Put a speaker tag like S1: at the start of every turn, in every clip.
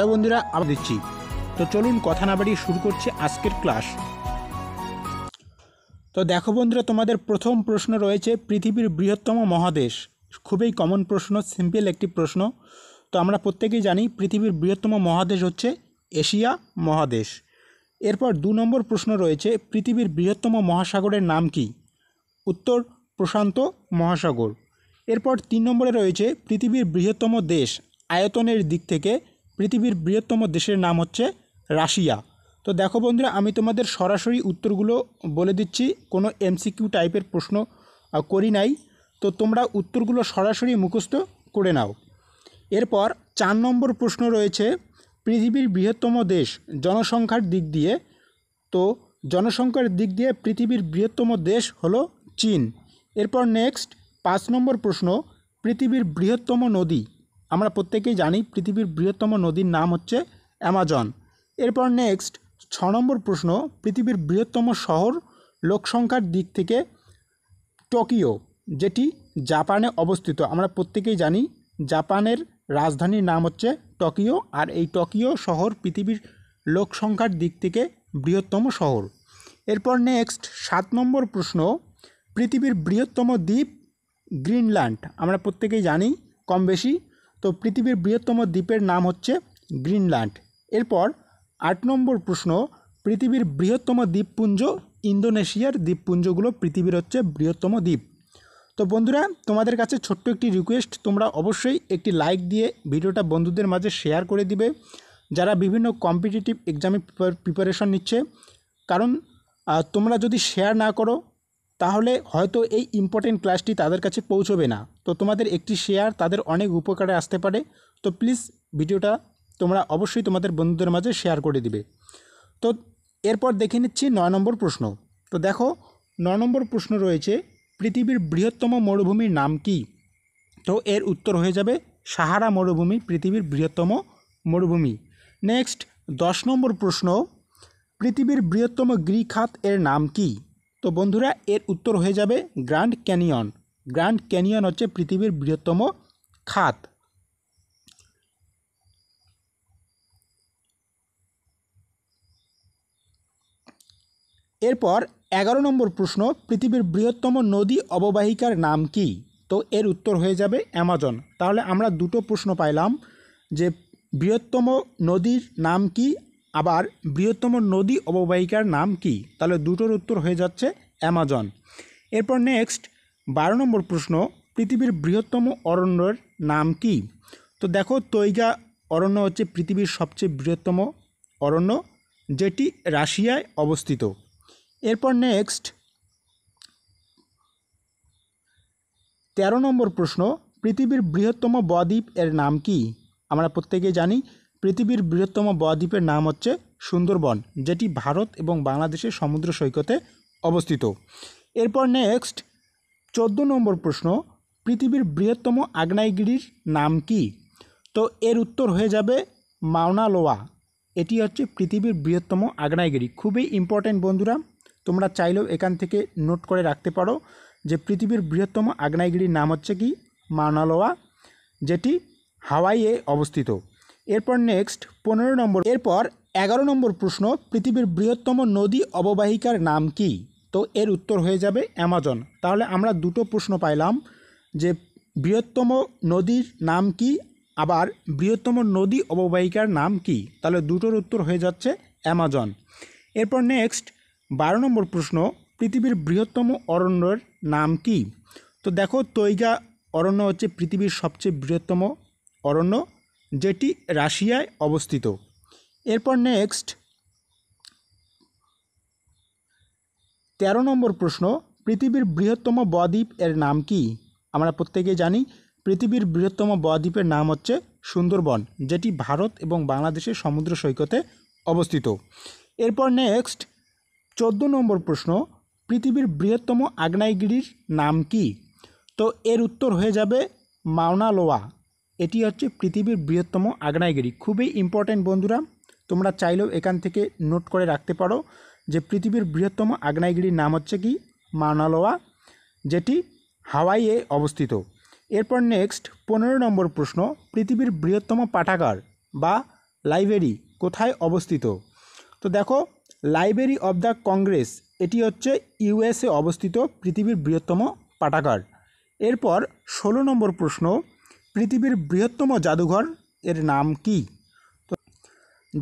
S1: hello বন্ধুরা আমি দিচ্ছি তো চলুন কথা না বাড়িয়ে শুরু করছি আজকের ক্লাস তো দেখো বন্ধুরা তোমাদের প্রথম প্রশ্ন রয়েছে পৃথিবীর বৃহত্তম মহাদেশ খুবই কমন প্রশ্ন সিম্পল একটি প্রশ্ন তো আমরা প্রত্যেকেই জানি পৃথিবীর বৃহত্তম মহাদেশ হচ্ছে এশিয়া মহাদেশ এরপর দু নম্বর প্রশ্ন রয়েছে পৃথিবীর বৃহত্তম মহাসাগরের নাম কি উত্তর প্রশান্ত মহাসাগর এরপর তিন নম্বরে রয়েছে পৃথিবীর বৃহত্তম দেশ আয়তনের দিক থেকে পৃথিবীর বৃহত্তম দেশের নাম হচ্ছে রাশিয়া তো দেখো বন্ধুরা আমি তোমাদের সরাসরি উত্তরগুলো বলে দিচ্ছি কোনো এমসিকিউ টাইপের প্রশ্ন করি নাই তো তোমরা উত্তরগুলো সরাসরি মুখস্থ করে নাও এরপর চার নম্বর প্রশ্ন রয়েছে পৃথিবীর বৃহত্তম দেশ জনসংখ্যার দিক দিয়ে তো জনসংখ্যার দিক দিয়ে পৃথিবীর বৃহত্তম দেশ হলো চীন এরপর নেক্সট পাঁচ নম্বর প্রশ্ন পৃথিবীর বৃহত্তম নদী আমরা প্রত্যেকেই জানি পৃথিবীর বৃহত্তম নদীর নাম হচ্ছে অ্যামাজন এরপর নেক্সট ছ নম্বর প্রশ্ন পৃথিবীর বৃহত্তম শহর লোকসংখ্যার দিক থেকে টোকিও যেটি জাপানে অবস্থিত আমরা প্রত্যেকেই জানি জাপানের রাজধানীর নাম হচ্ছে টোকিও আর এই টোকিও শহর পৃথিবীর লোকসংখ্যার দিক থেকে বৃহত্তম শহর এরপর নেক্সট সাত নম্বর প্রশ্ন পৃথিবীর বৃহত্তম দ্বীপ গ্রিনল্যান্ড আমরা প্রত্যেকেই জানি কম বেশি তো পৃথিবীর বৃহত্তম দ্বীপের নাম হচ্ছে গ্রিনল্যান্ড এরপর আট নম্বর প্রশ্ন পৃথিবীর বৃহত্তম দ্বীপপুঞ্জ ইন্দোনেশিয়ার দ্বীপপুঞ্জগুলো পৃথিবীর হচ্ছে বৃহত্তম দ্বীপ তো বন্ধুরা তোমাদের কাছে ছোট্ট একটি রিকোয়েস্ট তোমরা অবশ্যই একটি লাইক দিয়ে ভিডিওটা বন্ধুদের মাঝে শেয়ার করে দিবে যারা বিভিন্ন কম্পিটিটিভ এক্সামে প্রিপারেশন নিচ্ছে কারণ তোমরা যদি শেয়ার না করো তাহলে হয়তো এই ইম্পর্টেন্ট ক্লাসটি তাদের কাছে পৌঁছবে না তো তোমাদের একটি শেয়ার তাদের অনেক উপকারে আসতে পারে তো প্লিজ ভিডিওটা তোমরা অবশ্যই তোমাদের বন্ধুদের মাঝে শেয়ার করে দিবে তো এরপর দেখে নিচ্ছি নয় নম্বর প্রশ্ন তো দেখো নয় নম্বর প্রশ্ন রয়েছে পৃথিবীর বৃহত্তম মরুভূমির নাম কি তো এর উত্তর হয়ে যাবে সাহারা মরুভূমি পৃথিবীর বৃহত্তম মরুভূমি নেক্সট দশ নম্বর প্রশ্ন পৃথিবীর বৃহত্তম গ্রীক খাত এর নাম কী তো বন্ধুরা এর উত্তর হয়ে যাবে গ্র্যান্ড ক্যানিয়ন গ্র্যান্ড ক্যানিয়ন হচ্ছে পৃথিবীর বৃহত্তম খাত এরপর এগারো নম্বর প্রশ্ন পৃথিবীর বৃহত্তম নদী অববাহিকার নাম কি তো এর উত্তর হয়ে যাবে অ্যামাজন তাহলে আমরা দুটো প্রশ্ন পাইলাম যে বৃহত্তম নদীর নাম কি আবার বৃহত্তম নদী অববাহিকার নাম কি তাহলে দুটোর উত্তর হয়ে যাচ্ছে অ্যামাজন এরপর নেক্সট বারো নম্বর প্রশ্ন পৃথিবীর বৃহত্তম অরণ্যের নাম কি তো দেখো তৈগা অরণ্য হচ্ছে পৃথিবীর সবচেয়ে বৃহত্তম অরণ্য যেটি রাশিয়ায় অবস্থিত এরপর নেক্সট তেরো নম্বর প্রশ্ন পৃথিবীর বৃহত্তম বদ্বীপ এর নাম কি আমরা প্রত্যেকে জানি পৃথিবীর বৃহত্তম বদ্বীপের নাম হচ্ছে সুন্দরবন যেটি ভারত এবং বাংলাদেশের সমুদ্র সৈকতে অবস্থিত এরপর নেক্সট ১৪ নম্বর প্রশ্ন পৃথিবীর বৃহত্তম আগ্নেয়গিরির নাম কি তো এর উত্তর হয়ে যাবে মাওনালোয়া এটি হচ্ছে পৃথিবীর বৃহত্তম আগ্নেয়গিরি খুবই ইম্পর্ট্যান্ট বন্ধুরা তোমরা চাইলেও এখান থেকে নোট করে রাখতে পারো যে পৃথিবীর বৃহত্তম আগ্নেয়গিরির নাম হচ্ছে কি মাওনালোয়া যেটি হাওয়াইয়ে অবস্থিত এরপর নেক্সট পনেরো নম্বর এরপর এগারো নম্বর প্রশ্ন পৃথিবীর বৃহত্তম নদী অববাহিকার নাম কি তো এর উত্তর হয়ে যাবে অ্যামাজন তাহলে আমরা দুটো প্রশ্ন পাইলাম যে বৃহত্তম নদীর নাম কি আবার বৃহত্তম নদী অববাহিকার নাম কি তাহলে দুটোর উত্তর হয়ে যাচ্ছে অ্যামাজন এরপর নেক্সট বারো নম্বর প্রশ্ন পৃথিবীর বৃহত্তম অরণ্যের নাম কি তো দেখো তৈগা অরণ্য হচ্ছে পৃথিবীর সবচেয়ে বৃহত্তম অরণ্য যেটি রাশিয়ায় অবস্থিত এরপর নেক্সট তেরো নম্বর প্রশ্ন পৃথিবীর বৃহত্তম বদ্বীপ এর নাম কি আমরা প্রত্যেকে জানি পৃথিবীর বৃহত্তম বদ্বীপের নাম হচ্ছে সুন্দরবন যেটি ভারত এবং বাংলাদেশের সমুদ্র সৈকতে অবস্থিত এরপর নেক্সট চোদ্দো নম্বর প্রশ্ন পৃথিবীর বৃহত্তম আগ্নেয়গিরির নাম কি তো এর উত্তর হয়ে যাবে মাওনালোয়া এটি হচ্ছে পৃথিবীর বৃহত্তম আগ্নেয়গিরি খুবই ইম্পর্ট্যান্ট বন্ধুরা তোমরা চাইলেও এখান থেকে নোট করে রাখতে পারো যে পৃথিবীর বৃহত্তম আগ্নেয়গিরির নাম হচ্ছে কি মানালোয়া যেটি হাওয়াইয়ে অবস্থিত এরপর নেক্সট পনেরো নম্বর প্রশ্ন পৃথিবীর বৃহত্তম পাঠাগার বা লাইব্রেরি কোথায় অবস্থিত তো দেখো লাইব্রেরি অব দ্য কংগ্রেস এটি হচ্ছে ইউএসএ অবস্থিত পৃথিবীর বৃহত্তম পাঠাগার এরপর ষোলো নম্বর প্রশ্ন পৃথিবীর বৃহত্তম জাদুঘর এর নাম কি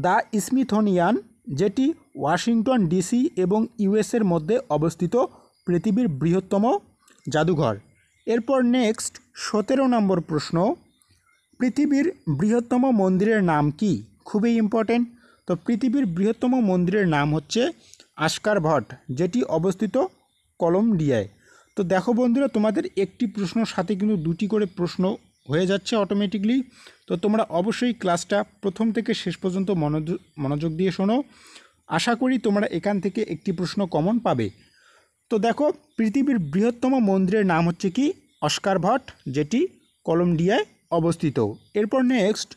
S1: দ্য স্মিথোনিয়ান যেটি ওয়াশিংটন ডিসি এবং ইউএসের মধ্যে অবস্থিত পৃথিবীর বৃহত্তম জাদুঘর এরপর নেক্সট সতেরো নম্বর প্রশ্ন পৃথিবীর বৃহত্তম মন্দিরের নাম কি খুবই ইম্পর্টেন্ট তো পৃথিবীর বৃহত্তম মন্দিরের নাম হচ্ছে আস্কার ভট যেটি অবস্থিত কলম্বিয়ায় তো দেখো বন্ধুরা তোমাদের একটি প্রশ্ন সাথে কিন্তু দুটি করে প্রশ্ন হয়ে যাচ্ছে অটোমেটিকলি তো তোমরা অবশ্যই ক্লাসটা প্রথম থেকে শেষ পর্যন্ত মনোযোগ দিয়ে শোনো আশা করি তোমরা এখান থেকে একটি প্রশ্ন কমন পাবে তো দেখো পৃথিবীর বৃহত্তম মন্দিরের নাম হচ্ছে কি অস্কার ভট যেটি কলম্বিয়ায় অবস্থিত এরপর নেক্সট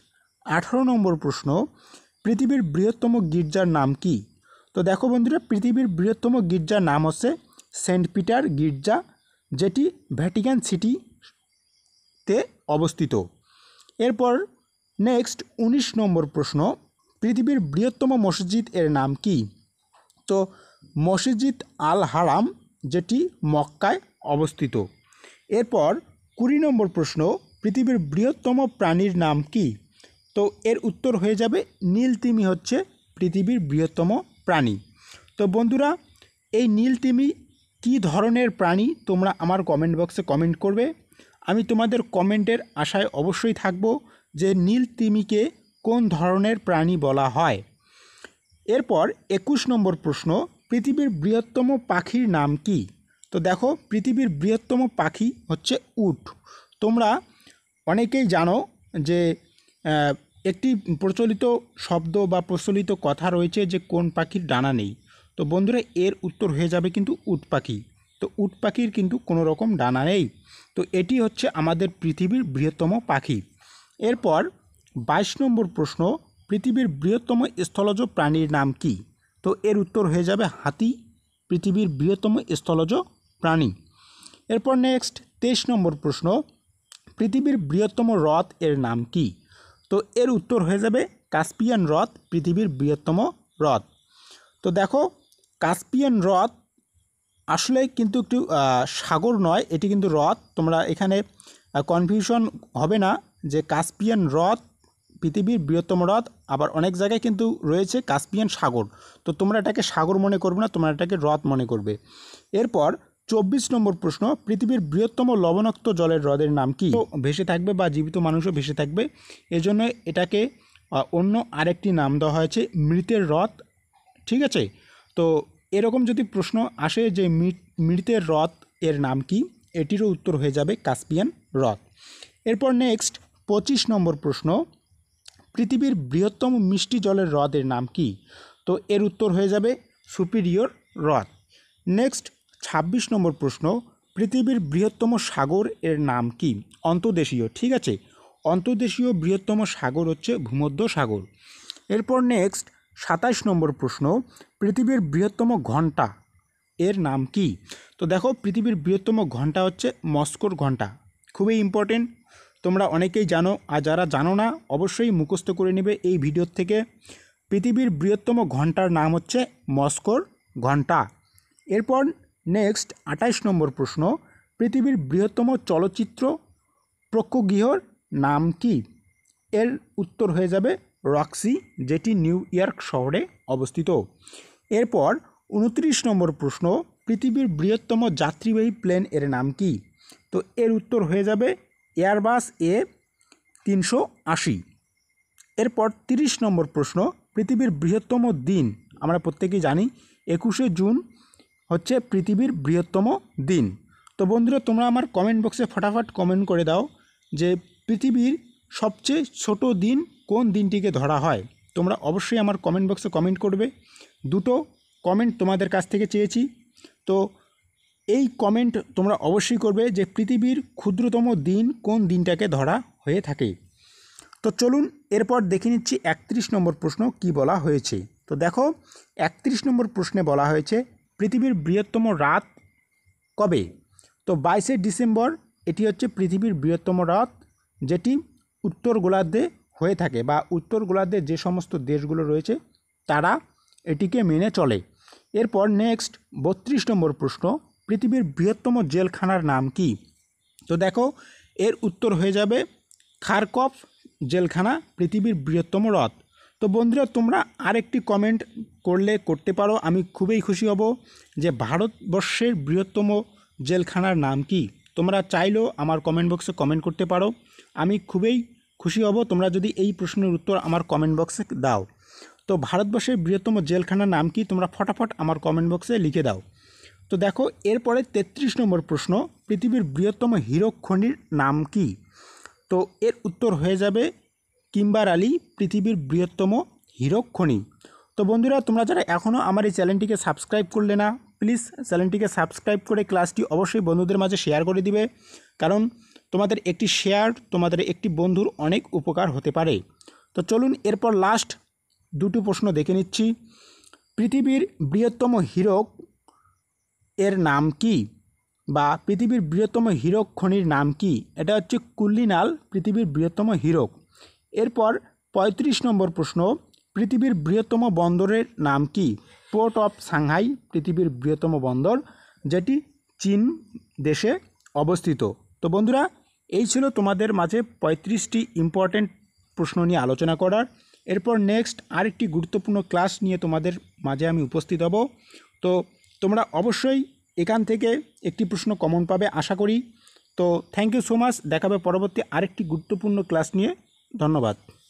S1: আঠারো নম্বর প্রশ্ন পৃথিবীর বৃহত্তম গির্জার নাম কি তো দেখো বন্ধুরা পৃথিবীর বৃহত্তম গির্জার নাম হচ্ছে সেন্ট পিটার গির্জা যেটি ভ্যাটিকান সিটি তে অবস্থিত এরপর নেক্সট ১৯ নম্বর প্রশ্ন পৃথিবীর বৃহত্তম মসজিদ এর নাম কি তো মসজিদ আল হারাম যেটি মক্কায় অবস্থিত এরপর কুড়ি নম্বর প্রশ্ন পৃথিবীর বৃহত্তম প্রাণীর নাম কি তো এর উত্তর হয়ে যাবে নীল তিমি হচ্ছে পৃথিবীর বৃহত্তম প্রাণী তো বন্ধুরা এই নীল তিমি কী ধরনের প্রাণী তোমরা আমার কমেন্ট বক্সে কমেন্ট করবে আমি তোমাদের কমেন্টের আশায় অবশ্যই থাকব যে নীল তিমিকে কোন ধরনের প্রাণী বলা হয় এরপর একুশ নম্বর প্রশ্ন পৃথিবীর বৃহত্তম পাখির নাম কি তো দেখো পৃথিবীর বৃহত্তম পাখি হচ্ছে উট তোমরা অনেকেই জানো যে একটি প্রচলিত শব্দ বা প্রচলিত কথা রয়েছে যে কোন পাখির ডানা নেই তো বন্ধুরা এর উত্তর হয়ে যাবে কিন্তু উট পাখি তো উট পাখির কিন্তু কোনো রকম ডানা নেই তো এটি হচ্ছে আমাদের পৃথিবীর বৃহত্তম পাখি এরপর বাইশ নম্বর প্রশ্ন পৃথিবীর বৃহত্তম স্থলজ প্রাণীর নাম কি তো এর উত্তর হয়ে যাবে হাতি পৃথিবীর বৃহত্তম স্থলজ প্রাণী এরপর নেক্সট তেইশ নম্বর প্রশ্ন পৃথিবীর বৃহত্তম হ্রদ এর নাম কি তো এর উত্তর হয়ে যাবে কাস্পিয়ান হ্রদ পৃথিবীর বৃহত্তম হ্রদ তো দেখো কাস্পিয়ান হ্রদ আসলে কিন্তু একটু সাগর নয় এটি কিন্তু হ্রদ তোমরা এখানে কনফিউশন হবে না যে কাস্পিয়ান হ্রদ পৃথিবীর বৃহত্তম হ্রদ আবার অনেক জায়গায় কিন্তু রয়েছে কাস্পিয়ান সাগর তো তোমরা এটাকে সাগর মনে করবে না তোমরা এটাকে হ্রদ মনে করবে এরপর চব্বিশ নম্বর প্রশ্ন পৃথিবীর বৃহত্তম লবণাক্ত জলের হ্রদের নাম কি ভেসে থাকবে বা জীবিত মানুষও ভেসে থাকবে এজন্য এটাকে অন্য আরেকটি নাম দেওয়া হয়েছে মৃতের হ্রদ ঠিক আছে তো এরকম যদি প্রশ্ন আসে যে মৃতের হ্রদ এর নাম কি এটিরও উত্তর হয়ে যাবে কাস্পিয়ান হ্রদ এরপর নেক্সট পঁচিশ নম্বর প্রশ্ন পৃথিবীর বৃহত্তম মিষ্টি জলের হ্রদের নাম কি তো এর উত্তর হয়ে যাবে সুপিরিয়র হ্রদ নেক্সট ২৬ নম্বর প্রশ্ন পৃথিবীর বৃহত্তম সাগর এর নাম কি অন্তদেশীয় ঠিক আছে অন্তদেশীয় বৃহত্তম সাগর হচ্ছে ভূমধ্য সাগর এরপর নেক্সট সাতাশ নম্বর প্রশ্ন পৃথিবীর বৃহত্তম ঘন্টা এর নাম কি তো দেখো পৃথিবীর বৃহত্তম ঘন্টা হচ্ছে মস্কোর ঘন্টা খুবই ইম্পর্টেন্ট তোমরা অনেকেই জানো আর যারা জানো না অবশ্যই মুখস্থ করে নেবে এই ভিডিওর থেকে পৃথিবীর বৃহত্তম ঘন্টার নাম হচ্ছে মস্কোর ঘন্টা এরপর নেক্সট আঠাইশ নম্বর প্রশ্ন পৃথিবীর বৃহত্তম চলচ্চিত্র প্রক্ষগৃহর নাম কি এর উত্তর হয়ে যাবে রক্সি যেটি নিউ ইয়র্ক শহরে অবস্থিত এরপর উনত্রিশ নম্বর প্রশ্ন পৃথিবীর বৃহত্তম যাত্রীবাহী প্লেন এর নাম কি তো এর উত্তর হয়ে যাবে এয়ারবাস এ তিনশো আশি এরপর তিরিশ নম্বর প্রশ্ন পৃথিবীর বৃহত্তম দিন আমরা প্রত্যেকেই জানি একুশে জুন হচ্ছে পৃথিবীর বৃহত্তম দিন তো বন্ধুরা তোমরা আমার কমেন্ট বক্সে ফটাফট কমেন্ট করে দাও যে পৃথিবীর সবচেয়ে ছোট দিন কোন দিনটিকে ধরা হয় তোমরা অবশ্যই আমার কমেন্ট বক্সে কমেন্ট করবে দুটো কমেন্ট তোমাদের কাছ থেকে চেয়েছি তো এই কমেন্ট তোমরা অবশ্যই করবে যে পৃথিবীর ক্ষুদ্রতম দিন কোন দিনটাকে ধরা হয়ে থাকে তো চলুন এরপর দেখে নিচ্ছি একত্রিশ নম্বর প্রশ্ন কি বলা হয়েছে তো দেখো একত্রিশ নম্বর প্রশ্নে বলা হয়েছে পৃথিবীর বৃহত্তম রাত কবে তো বাইশে ডিসেম্বর এটি হচ্ছে পৃথিবীর বৃহত্তম রাত যেটি উত্তর গোলার্ধে হয়ে থাকে বা উত্তর গোলার্ধের যে সমস্ত দেশগুলো রয়েছে তারা এটিকে মেনে চলে এরপর নেক্সট বত্রিশ নম্বর প্রশ্ন পৃথিবীর বৃহত্তম জেলখানার নাম কি তো দেখো এর উত্তর হয়ে যাবে খারকফ জেলখানা পৃথিবীর বৃহত্তম হ্রদ তো বন্ধুরা তোমরা আরেকটি কমেন্ট করলে করতে পারো আমি খুবই খুশি হব যে ভারতবর্ষের বৃহত্তম জেলখানার নাম কি তোমরা চাইলেও আমার কমেন্ট বক্সে কমেন্ট করতে পারো আমি খুবই খুশি হব তোমরা যদি এই প্রশ্নের উত্তর আমার কমেন্ট বক্সে দাও তো ভারতবর্ষের বৃহত্তম জেলখানার নাম কি তোমরা ফটাফট আমার কমেন্ট বক্সে লিখে দাও তো দেখো এরপরে ৩৩ নম্বর প্রশ্ন পৃথিবীর বৃহত্তম হিরো খনির নাম কি তো এর উত্তর হয়ে যাবে কিম্বার আলী পৃথিবীর বৃহত্তম হিরো খনি তো বন্ধুরা তোমরা যারা এখনও আমার এই চ্যানেলটিকে সাবস্ক্রাইব করলে না প্লিজ চ্যানেলটিকে সাবস্ক্রাইব করে ক্লাসটি অবশ্যই বন্ধুদের মাঝে শেয়ার করে দিবে কারণ তোমাদের একটি শেয়ার তোমাদের একটি বন্ধুর অনেক উপকার হতে পারে তো চলুন এরপর লাস্ট দুটো প্রশ্ন দেখে নিচ্ছি পৃথিবীর বৃহত্তম হীরক এর নাম কি বা পৃথিবীর বৃহত্তম হিরো খনির নাম কি এটা হচ্ছে কুল্লিনাল পৃথিবীর বৃহত্তম হীরক এরপর ৩৫ নম্বর প্রশ্ন পৃথিবীর বৃহত্তম বন্দরের নাম কি পোর্ট অফ সাংহাই পৃথিবীর বৃহত্তম বন্দর যেটি চীন দেশে অবস্থিত তো বন্ধুরা এই ছিল তোমাদের মাঝে পঁয়ত্রিশটি ইম্পর্ট্যান্ট প্রশ্ন নিয়ে আলোচনা করার এরপর নেক্সট আরেকটি গুরুত্বপূর্ণ ক্লাস নিয়ে তোমাদের মাঝে আমি উপস্থিত হব তো তোমরা অবশ্যই এখান থেকে একটি প্রশ্ন কমন পাবে আশা করি তো থ্যাংক ইউ সো মাচ দেখাবে পরবর্তী আরেকটি গুরুত্বপূর্ণ ক্লাস নিয়ে ধন্যবাদ